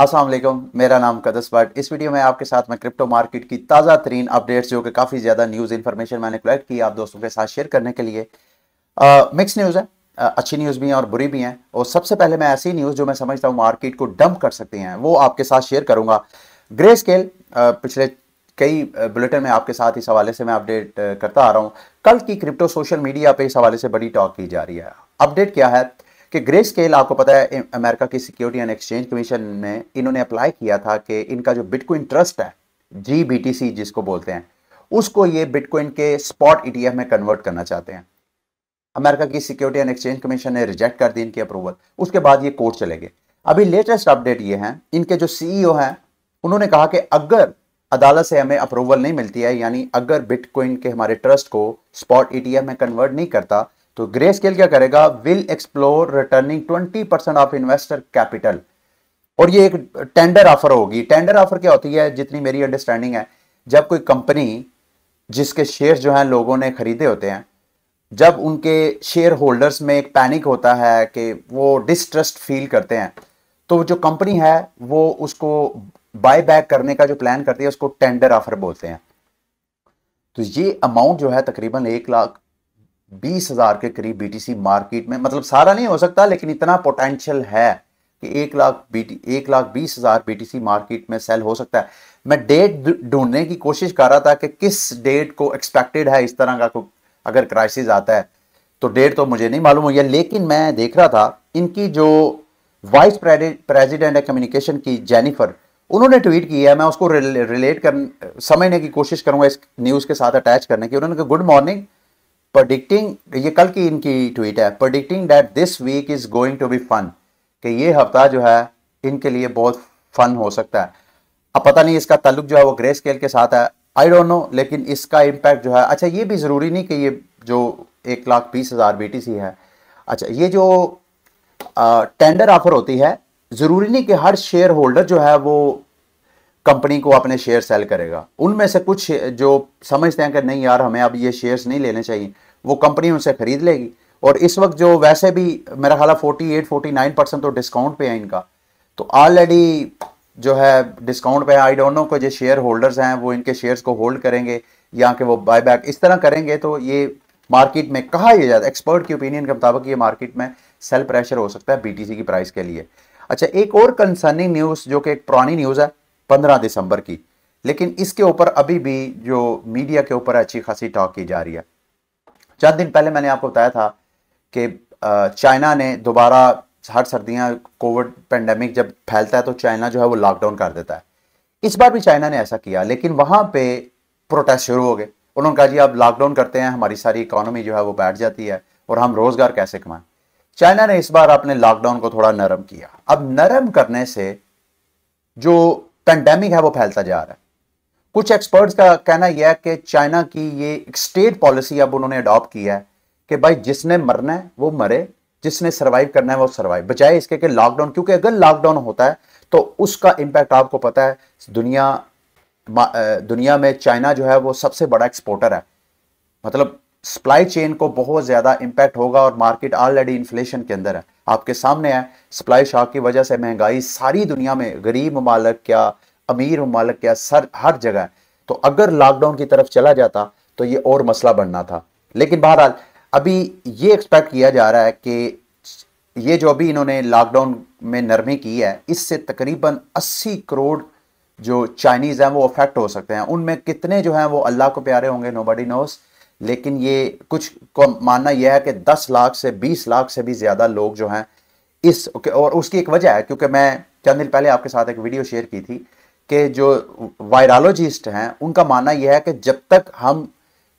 असलम मेरा नाम कदस भट्ट इस वीडियो में आपके साथ मैं क्रिप्टो मार्केट की ताज़ा तरीन अपडेट्स जो कि काफ़ी ज़्यादा न्यूज़ इन्फॉर्मेशन मैंने कलेक्ट की आप दोस्तों के साथ शेयर करने के लिए मिक्स न्यूज़ है आ, अच्छी न्यूज़ भी हैं और बुरी भी हैं और सबसे पहले मैं ऐसी न्यूज़ जो मैं समझता हूँ मार्केट को डंप कर सकती हैं वो आपके साथ शेयर करूँगा ग्रे स्केल पिछले कई बुलेटिन में आपके साथ इस हवाले से मैं अपडेट करता आ रहा हूँ कल की क्रिप्टो सोशल मीडिया पर इस हवाले से बड़ी टॉक की जा रही है अपडेट क्या है कि ग्रे स्केल आपको पता है अमेरिका की सिक्योरिटी एंड एक्सचेंज कमीशन में इन्होंने अप्लाई किया था कि इनका जो बिटकॉइन ट्रस्ट है जी जिसको बोलते हैं उसको ये बिटकॉइन के स्पॉट ई e में कन्वर्ट करना चाहते हैं अमेरिका की सिक्योरिटी एंड एक्सचेंज कमीशन ने रिजेक्ट कर दी इनकी अप्रूवल उसके बाद ये कोर्ट चले गए अभी लेटेस्ट अपडेट ये हैं इनके जो सीईओ e हैं उन्होंने कहा कि अगर अदालत से हमें अप्रूवल नहीं मिलती है यानी अगर बिटकॉइन के हमारे ट्रस्ट को स्पॉट ईटीएफ e में कन्वर्ट नहीं करता तो ग्रे स्केल क्या करेगा will explore returning 20 percent of investor capital और ये एक टेंडर ऑफर होगी टेंडर ऑफर क्या होती है जितनी मेरी अंडरस्टैंडिंग है जब कोई कंपनी जिसके शेयर जो हैं लोगों ने खरीदे होते हैं जब उनके शेयर होल्डर्स में एक पैनिक होता है कि वो डिस्ट्रस्ट फील करते हैं तो जो कंपनी है वो उसको बाय बैक करने का जो प्लान करती है उसको टेंडर ऑफर बोलते हैं तो ये अमाउंट जो है तकरीबन एक लाख बीस हजार के करीब बीटीसी मार्केट में मतलब सारा नहीं हो सकता लेकिन इतना पोटेंशियल है कि एक लाख बीटी एक लाख बीस हजार बीटीसी मार्केट में सेल हो सकता है मैं डेट ढूंढने की कोशिश कर रहा था कि किस डेट को एक्सपेक्टेड है इस तरह का अगर क्राइसिस आता है तो डेट तो मुझे नहीं मालूम हो गया लेकिन मैं देख रहा था इनकी जो वाइस प्रेजिडेंट है कम्युनिकेशन की जेनिफर उन्होंने ट्वीट किया मैं उसको रिलेट कर समझने की कोशिश करूंगा इस न्यूज़ के साथ अटैच करने की उन्होंने कहा गुड मॉर्निंग प्रडिक्टिंग ये कल की इनकी ट्वीट है predicting that this week is going to be fun कि ये हफ्ता जो है इनके लिए बहुत फन हो सकता है अब पता नहीं इसका तल्लुक जो है वो ग्रे स्केल के साथ है आई डोंट नो लेकिन इसका इम्पैक्ट जो है अच्छा ये भी ज़रूरी नहीं कि ये जो एक लाख बीस हज़ार बी है अच्छा ये जो आ, टेंडर ऑफर होती है ज़रूरी नहीं कि हर शेयर होल्डर जो है वो कंपनी को अपने शेयर सेल करेगा उनमें से कुछ जो समझते हैं कि नहीं यार हमें अब ये शेयर्स नहीं लेने चाहिए वो कंपनी उनसे खरीद लेगी और इस वक्त जो वैसे भी मेरा ख्याल forty eight forty nine percent तो डिस्काउंट पे है इनका तो ऑलरेडी जो है डिस्काउंट पे आई डोंट नो को जो शेयर होल्डर्स हैं वो इनके शेयर्स को होल्ड करेंगे या कि वो बाय बैक इस तरह करेंगे तो ये मार्केट में कहा यह जाता है एक्सपर्ट की ओपिनियन के मुताबिक ये मार्केट में सेल प्रेशर हो सकता है बीटीसी की प्राइस के लिए अच्छा एक और कंसर्निंग न्यूज़ जो कि एक पुरानी न्यूज़ है पंद्रह दिसंबर की लेकिन इसके ऊपर अभी भी जो मीडिया के ऊपर अच्छी खासी टॉक की जा रही है चंद दिन पहले मैंने आपको बताया था कि चाइना ने दोबारा हर सर्दियाँ कोविड पेंडेमिक जब फैलता है तो चाइना जो है वो लॉकडाउन कर देता है इस बार भी चाइना ने ऐसा किया लेकिन वहां पे प्रोटेस्ट शुरू हो गए उन्होंने कहा जी आप लॉकडाउन करते हैं हमारी सारी इकोनॉमी जो है वो बैठ जाती है और हम रोज़गार कैसे कमाएं चाइना ने इस बार अपने लॉकडाउन को थोड़ा नरम किया अब नरम करने से जो पेंडेमिक है वो फैलता जा रहा है कुछ एक्सपर्ट्स का कहना यह है कि चाइना की ये स्टेट पॉलिसी अब उन्होंने अडॉप्ट किया है कि भाई जिसने मरना है वो मरे जिसने सर्वाइव करना है वो सर्वाइव बचाए इसके कि लॉकडाउन क्योंकि अगर लॉकडाउन होता है तो उसका इम्पैक्ट आपको पता है दुनिया दुनिया में चाइना जो है वो सबसे बड़ा एक्सपोर्टर है मतलब सप्लाई चेन को बहुत ज़्यादा इंपैक्ट होगा और मार्केट ऑलरेडी इन्फ्लेशन के अंदर है आपके सामने है सप्लाई शॉक की वजह से महंगाई सारी दुनिया में गरीब ममालक क्या अमीर ममालक क्या सर हर जगह है तो अगर लॉकडाउन की तरफ चला जाता तो ये और मसला बनना था लेकिन बहरहाल अभी ये एक्सपेक्ट किया जा रहा है कि ये जो अभी इन्होंने लॉकडाउन में नरमी की है इससे तकरीबन 80 करोड़ जो चाइनीज़ हैं वो अफेक्ट हो सकते हैं उनमें कितने जो हैं वो अल्लाह को प्यारे होंगे नो बडी नोस लेकिन ये कुछ को मानना यह है कि 10 लाख से 20 लाख से भी ज़्यादा लोग जो हैं इस और उसकी एक वजह है क्योंकि मैं चंद दिन पहले आपके साथ एक वीडियो शेयर की थी कि जो वायरोलॉजिस्ट हैं उनका मानना यह है कि जब तक हम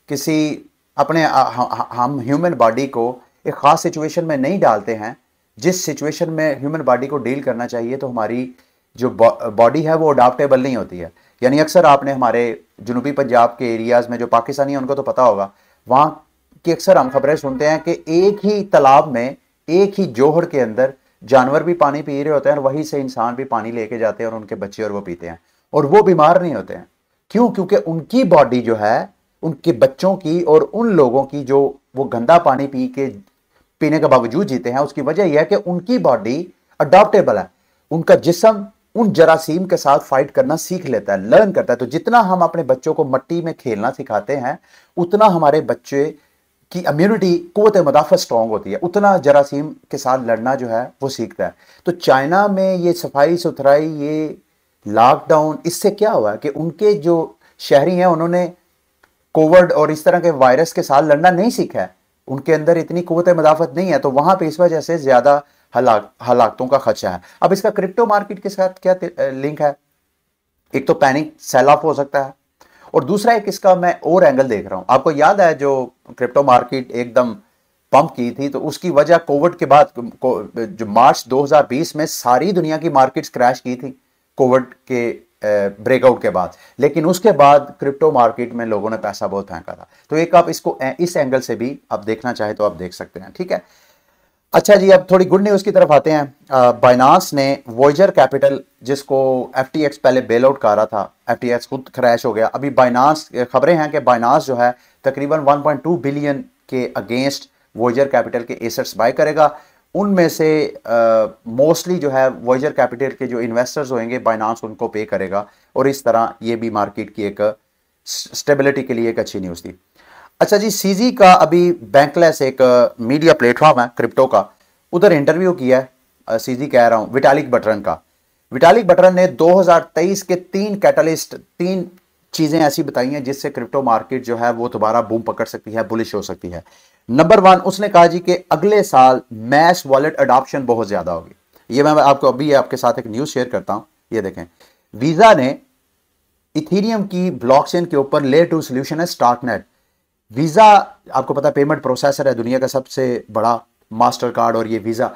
किसी अपने हम ह्यूमन बॉडी को एक ख़ास सिचुएशन में नहीं डालते हैं जिस सिचुएशन में ह्यूमन बॉडी को डील करना चाहिए तो हमारी जो बॉडी है वो अडाप्टेबल नहीं होती है यानी अक्सर आपने हमारे जनूबी पंजाब के एरियाज़ में जो पाकिस्तानी है उनको तो पता होगा वहाँ की अक्सर हम खबरें सुनते हैं कि एक ही तालाब में एक ही जोहड़ के अंदर जानवर भी पानी पी रहे होते हैं और वहीं से इंसान भी पानी लेके जाते हैं और उनके बच्चे और वो पीते हैं और वो बीमार नहीं होते हैं क्यों क्योंकि उनकी बॉडी जो है उनके बच्चों की और उन लोगों की जो वो गंदा पानी पी के पीने के बावजूद जीते हैं उसकी वजह यह है कि उनकी बॉडी अडॉप्टेबल है उनका जिसम उन जरासीम के साथ फाइट करना सीख लेता है लर्न करता है तो जितना हम अपने बच्चों को मट्टी में खेलना सिखाते हैं उतना हमारे बच्चे की इम्यूनिटी कुत मुदाफ़त स्ट्रॉन्ग होती है उतना जरासीम के साथ लड़ना जो है वो सीखता है तो चाइना में ये सफाई सुथराई ये लॉकडाउन इससे क्या हुआ कि उनके जो शहरी हैं उन्होंने कोविड और इस तरह के वायरस के साथ लड़ना नहीं सीखा है उनके अंदर इतनी कुत मदाफत नहीं है तो वहां पर इस वजह से ज़्यादा हलाकतों का खर्चा है अब इसका क्रिप्टो मार्केट के साथ क्या लिंक है एक तो पैनिक सेल ऑफ हो सकता है और दूसरा एक इसका मैं और एंगल देख रहा हूं आपको याद है जो क्रिप्टो मार्केट एकदम पंप की थी तो उसकी वजह कोविड के बाद को, जो मार्च 2020 में सारी दुनिया की मार्केट्स क्रैश की थी कोविड के ब्रेकआउट के बाद लेकिन उसके बाद क्रिप्टो मार्केट में लोगों ने पैसा बहुत फेंका था तो एक आप इसको इस एंगल से भी आप देखना चाहे तो आप देख सकते हैं ठीक है अच्छा जी अब थोड़ी गुड न्यूज़ की तरफ आते हैं बाइनास ने वॉइजर कैपिटल जिसको एफ पहले बेल आउट कर रहा था एफ खुद क्रैश हो गया अभी बाइनास खबरें हैं कि बाइनास जो है तकरीबन 1.2 बिलियन के अगेंस्ट वॉइजर कैपिटल के एसेट्स बाय करेगा उनमें से मोस्टली uh, जो है वॉइजर कैपिटल के जो इन्वेस्टर्स होंगे बाइनांस उनको पे करेगा और इस तरह ये भी मार्केट की एक स्टेबिलिटी के लिए एक अच्छी न्यूज़ थी अच्छा जी सीजी का अभी बैंकलेस एक मीडिया प्लेटफॉर्म है क्रिप्टो का उधर इंटरव्यू किया है सीजी कह रहा हूँ विटालिक बटरन का विटालिक बटरन ने 2023 के तीन कैटलिस्ट तीन चीज़ें ऐसी बताई हैं जिससे क्रिप्टो मार्केट जो है वो दोबारा बूम पकड़ सकती है बुलिश हो सकती है नंबर वन उसने कहा जी कि अगले साल मैस वॉलेट अडॉप्शन बहुत ज़्यादा होगी ये मैं आपको अभी आपके साथ एक न्यूज़ शेयर करता हूँ ये देखें वीज़ा ने इथीरियम की ब्लॉकचेन के ऊपर ले टू सोल्यूशन है स्टार्टनेट वीज़ा आपको पता पेमेंट प्रोसेसर है दुनिया का सबसे बड़ा मास्टर कार्ड और ये वीज़ा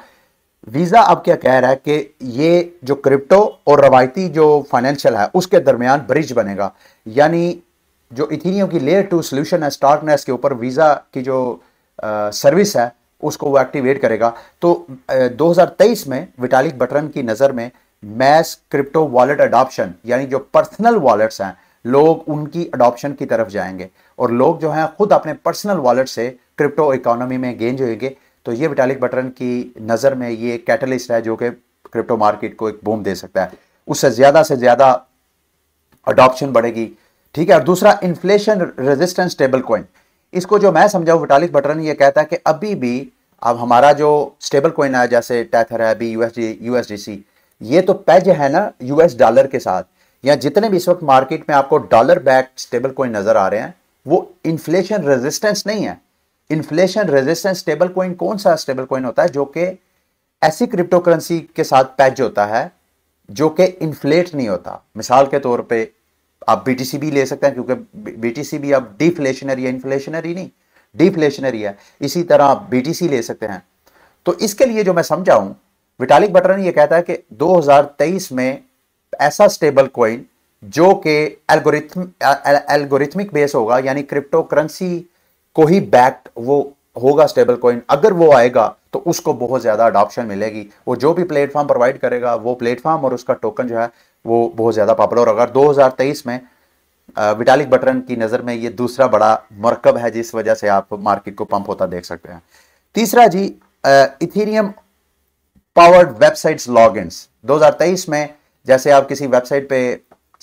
वीज़ा अब क्या कह रहा है कि ये जो क्रिप्टो और रवायती जो फाइनेंशियल है उसके दरमियान ब्रिज बनेगा यानी जो इथीनियो की लेयर टू सोल्यूशन है स्टार्कनेस के ऊपर वीज़ा की जो आ, सर्विस है उसको वो एक्टिवेट करेगा तो आ, 2023 में विटालिक बटरन की नज़र में मैस क्रिप्टो वॉलेट अडॉप्शन यानी जो पर्सनल वॉलेट्स हैं लोग उनकी अडॉप्शन की तरफ जाएंगे और लोग जो हैं खुद अपने पर्सनल वॉलेट से क्रिप्टो इकोनॉमी में गेंज होंगे तो ये विटालिक बटरन की नज़र में ये कैटलिस्ट है जो कि क्रिप्टो मार्केट को एक बूम दे सकता है उससे ज़्यादा से ज़्यादा अडॉप्शन बढ़ेगी ठीक है और दूसरा इन्फ्लेशन रेजिस्टेंस स्टेबल कॉइन इसको जो मैं समझाऊँ विटालिक बटरन ये कहता है कि अभी भी अब हमारा जो स्टेबल कॉइन है जैसे टैथर है अभी यू यूएसडीसी ये तो पैज है ना यूएस डॉलर के साथ या जितने भी इस वक्त मार्केट में आपको डॉलर बैक स्टेबल कॉइन नज़र आ रहे हैं वो इन्फ्लेशन रेजिस्टेंस नहीं है इन्फ्लेशन रेजिस्टेंस स्टेबल कॉइन कौन सा स्टेबल कॉइन होता है जो कि ऐसी क्रिप्टो करेंसी के साथ पैच होता है जो कि इन्फ्लेट नहीं होता मिसाल के तौर पे आप बीटीसी भी ले सकते हैं क्योंकि बीटीसी भी अब डिफ्लेशनरी है इन्फ्लेशनरी नहीं डिफ्लेशनरी है इसी तरह आप बीटीसी ले सकते हैं तो इसके लिए जो मैं समझा विटालिक बटरन ये कहता है कि 2023 में ऐसा स्टेबल कॉइन जो कि एल्गोरिथम एल्गोरिथमिक बेस होगा यानी क्रिप्टो करेंसी को ही बैक वो होगा स्टेबल कॉइन अगर वो आएगा तो उसको बहुत ज़्यादा अडॉप्शन मिलेगी वो जो भी प्लेटफॉर्म प्रोवाइड करेगा वो प्लेटफॉर्म और उसका टोकन जो है वो बहुत ज़्यादा पॉपुलर होगा 2023 में विटालिक बटरन की नज़र में ये दूसरा बड़ा मरकब है जिस वजह से आप मार्केट को पंप होता देख सकते हैं तीसरा जी Ethereum powered websites log in में जैसे आप किसी वेबसाइट पे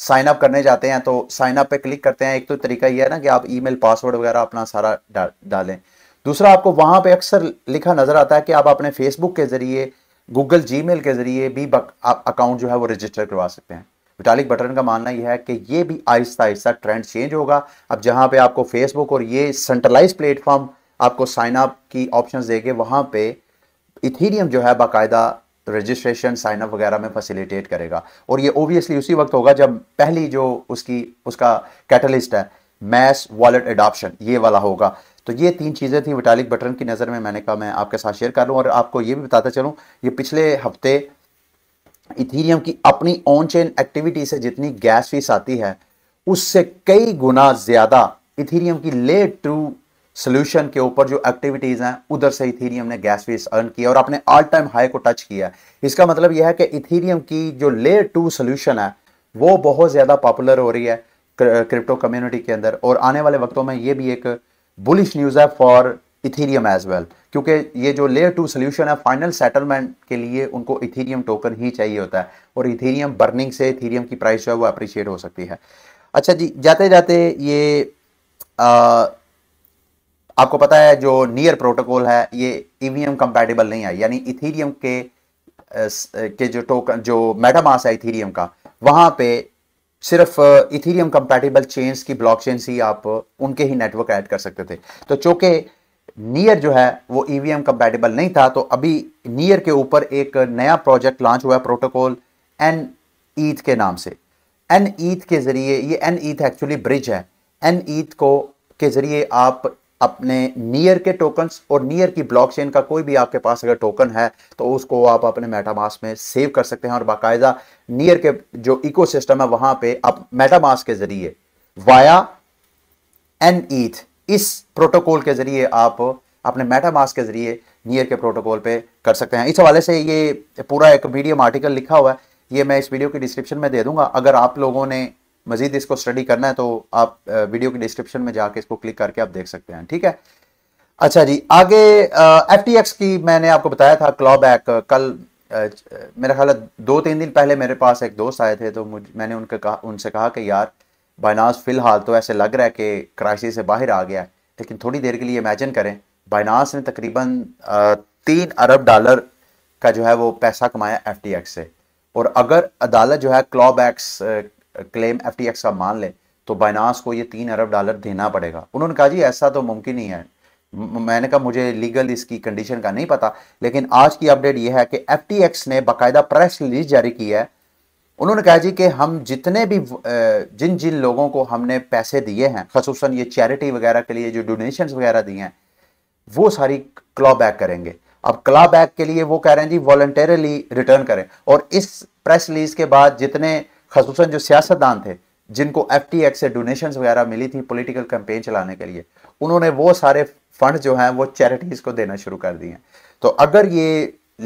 साइन अप करने जाते हैं तो साइन अप पे क्लिक करते हैं एक तो तरीका ये है ना कि आप ईमेल पासवर्ड वगैरह अपना सारा डा, डालें दूसरा आपको वहाँ पे अक्सर लिखा नज़र आता है कि आप अपने फेसबुक के ज़रिए गूगल जी के ज़रिए भी आप अकाउंट जो है वो रजिस्टर करवा सकते हैं विटालिक बटन का मानना यह है कि ये भी आहिस्ता आहिस्ता ट्रेंड चेंज होगा अब जहाँ पे आपको फेसबुक और ये सेंट्रलाइज प्लेटफॉर्म आपको साइन अप की ऑप्शन देगा वहां पे इथीरियम जो है बाकायदा तो रजिस्ट्रेशन साइन वगैरह में फैसिलिटेट करेगा और ये ओबियसली उसी वक्त होगा जब पहली जो उसकी उसका कैटलिस्ट है मैस वॉलेट एडॉप्शन ये वाला होगा तो ये तीन चीज़ें थी विटालिक बटन की नज़र में मैंने कहा मैं आपके साथ शेयर कर लूँ और आपको ये भी बताता चलूँ ये पिछले हफ्ते इथीरियम की अपनी ऑन चेन एक्टिविटी से जितनी गैस फीस आती है उससे कई गुना ज़्यादा इथीरियम की लेट टू सोल्यूशन के ऊपर जो एक्टिविटीज़ हैं उधर से इथीरियम ने गैस फीस अर्न किया और अपने ऑल टाइम हाई को टच किया इसका मतलब यह है कि इथीरियम की जो लेयर टू सोल्यूशन है वो बहुत ज़्यादा पॉपुलर हो रही है क्रिप्टो कम्युनिटी के अंदर और आने वाले वक्तों में ये भी एक बुलिश न्यूज़ है फॉर इथीरियम एज वेल क्योंकि ये जो लेयर टू सोल्यूशन है फाइनल सेटलमेंट के लिए उनको इथीरियम टोकन ही चाहिए होता है और इथीरियम बर्निंग से इथीरियम की प्राइस जो है वो अप्रिशिएट हो सकती है अच्छा जी जाते जाते ये आ, आपको पता है जो नियर प्रोटोकॉल है ये ईवीएम कंपैटिबल नहीं है यानी इथीरियम के के जो टोकन जो मेटामास है इथीरियम का वहां पे सिर्फ इथीरियम कंपैटिबल चेन्स की ब्लॉकचेन ही आप उनके ही नेटवर्क ऐड कर सकते थे तो चूंकि नियर जो है वो ईवीएम कंपैटिबल नहीं था तो अभी नियर के ऊपर एक नया प्रोजेक्ट लॉन्च हुआ प्रोटोकॉल एन ईथ के नाम से एन ईथ के जरिए ये एन ईथ एक्चुअली ब्रिज है एन ईथ को के जरिए आप अपने नियर के टोकन्स और नियर की ब्लॉकचेन का कोई भी आपके पास अगर टोकन है तो उसको आप अपने मेटामास में सेव कर सकते हैं और बाकायदा नियर के जो इकोसिस्टम है वहां पे आप मेटामास के जरिए वाया एन ईथ इस प्रोटोकॉल के जरिए आप अपने मेटामास के जरिए नियर के प्रोटोकॉल पे कर सकते हैं इस हवाले से ये पूरा एक मीडियम आर्टिकल लिखा हुआ है ये मैं इस वीडियो के डिस्क्रिप्शन में दे दूंगा अगर आप लोगों ने मज़ीद इसको स्टडी करना है तो आप वीडियो के डिस्क्रिप्शन में जाके इसको क्लिक करके आप देख सकते हैं ठीक है अच्छा जी आगे एफ टी एक्स की मैंने आपको बताया था क्लॉ बैक कल आ, मेरा ख्याल दो तीन दिन पहले मेरे पास एक दोस्त आए थे तो मुझ मैंने उनके कहा उनसे कहा कि यार बाइनास फ़िलहाल तो ऐसे लग रहा है कि क्राइसिस से बाहर आ गया है लेकिन थोड़ी देर के लिए इमेजिन करें बाइनास ने तकरीबन तीन अरब डॉलर का जो है वो पैसा कमाया एफ से और अगर अदालत जो है क्लॉबैक्स क्लेम एफ का मान लें तो बाइनास को ये तीन अरब डॉलर देना पड़ेगा उन्होंने कहा जी ऐसा तो मुमकिन ही है मैंने कहा मुझे लीगल इसकी कंडीशन का नहीं पता लेकिन आज की अपडेट ये है कि एफ ने बाकायदा प्रेस रिलीज जारी की है उन्होंने कहा जी कि हम जितने भी जिन जिन लोगों को हमने पैसे दिए हैं खसूस ये चैरिटी वगैरह के लिए जो डोनेशन वगैरह दिए हैं वो सारी क्लॉ बैक करेंगे अब क्लॉ बैक के लिए वो कह रहे हैं जी वॉल्टरली रिटर्न करें और इस प्रेस रिलीज के बाद जितने खसूस जो सियासतदान थे जिनको एफ टी एक्स से डोनेशन वगैरह मिली थी पोलिटिकल कैंपेन चलाने के लिए उन्होंने वो सारे फंड जो हैं वो चैरिटीज़ को देना शुरू कर दिए तो अगर ये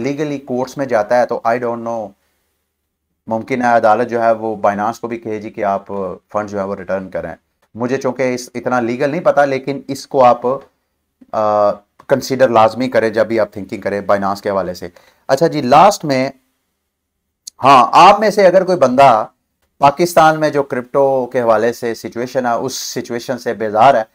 लीगली कोर्ट्स में जाता है तो आई डोंट नो मुमकिन है अदालत जो है वो बाइनास को भी कहेगी कि आप फंड जो है वो रिटर्न करें मुझे चूंकि इस इतना लीगल नहीं पता लेकिन इसको आप कंसिडर लाजमी करें जब भी आप थिंकिंग करें बाइनास के हवाले से अच्छा जी लास्ट में हाँ आप में से अगर कोई बंदा पाकिस्तान में जो क्रिप्टो के हवाले से सिचुएशन है उस सिचुएशन से बेजार है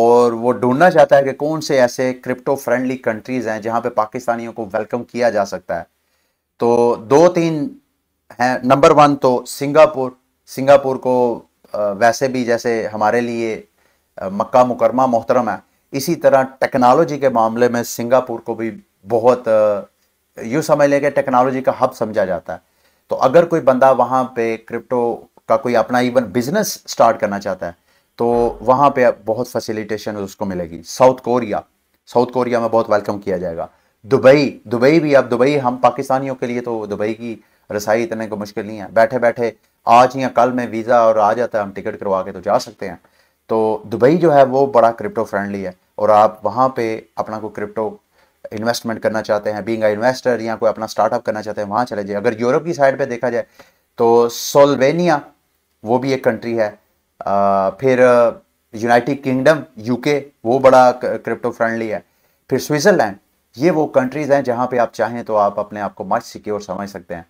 और वो ढूंढना चाहता है कि कौन से ऐसे क्रिप्टो फ्रेंडली कंट्रीज़ हैं जहाँ पे पाकिस्तानियों को वेलकम किया जा सकता है तो दो तीन हैं नंबर वन तो सिंगापुर सिंगापुर को वैसे भी जैसे हमारे लिए मक्का मुकरमा मोहतरम है इसी तरह टेक्नोलॉजी के मामले में सिंगापुर को भी बहुत यूँ समझ लें कि टेक्नोलॉजी का हब समझा जाता है तो अगर कोई बंदा वहाँ पे क्रिप्टो का कोई अपना इवन बिजनेस स्टार्ट करना चाहता है तो वहाँ पे बहुत फैसिलिटेशन उसको मिलेगी साउथ कोरिया साउथ कोरिया में बहुत वेलकम किया जाएगा दुबई दुबई भी अब दुबई हम पाकिस्तानियों के लिए तो दुबई की रसाई इतने को मुश्किल नहीं है बैठे बैठे आज या कल में वीज़ा और आ जाता है हम टिकट करवा के तो जा सकते हैं तो दुबई जो है वो बड़ा क्रिप्टो फ्रेंडली है और आप वहाँ पे अपना को क्रिप्टो इन्वेस्टमेंट करना चाहते हैं बींग इन्वेस्टर या कोई अपना स्टार्टअप करना चाहते हैं वहाँ चले जाए अगर यूरोप की साइड पर देखा जाए तो सोलवेनिया वो भी एक कंट्री है आ, फिर यूनाइटेड किंगडम यूके वो बड़ा क्रिप्टो फ्रेंडली है फिर स्विट्ज़रलैंड ये वो कंट्रीज़ हैं जहाँ पे आप चाहें तो आप अपने आप को मच सिक्योर समझ सकते हैं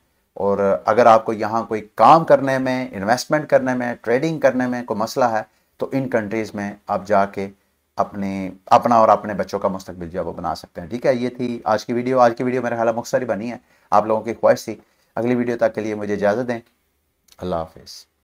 और अगर आपको यहाँ कोई काम करने में इन्वेस्टमेंट करने में ट्रेडिंग करने में कोई मसला है तो इन कंट्रीज़ में आप जाके अपने अपना और अपने बच्चों का मुस्तबिल जो है वो बना सकते हैं ठीक है ये थी आज की वीडियो आज की वीडियो मेरे ख्याल मुख्तारी बनी है आप लोगों की ख्वाहिश थी अगली वीडियो तक के लिए मुझे इजाज़त दें अल्लाह हाफिज़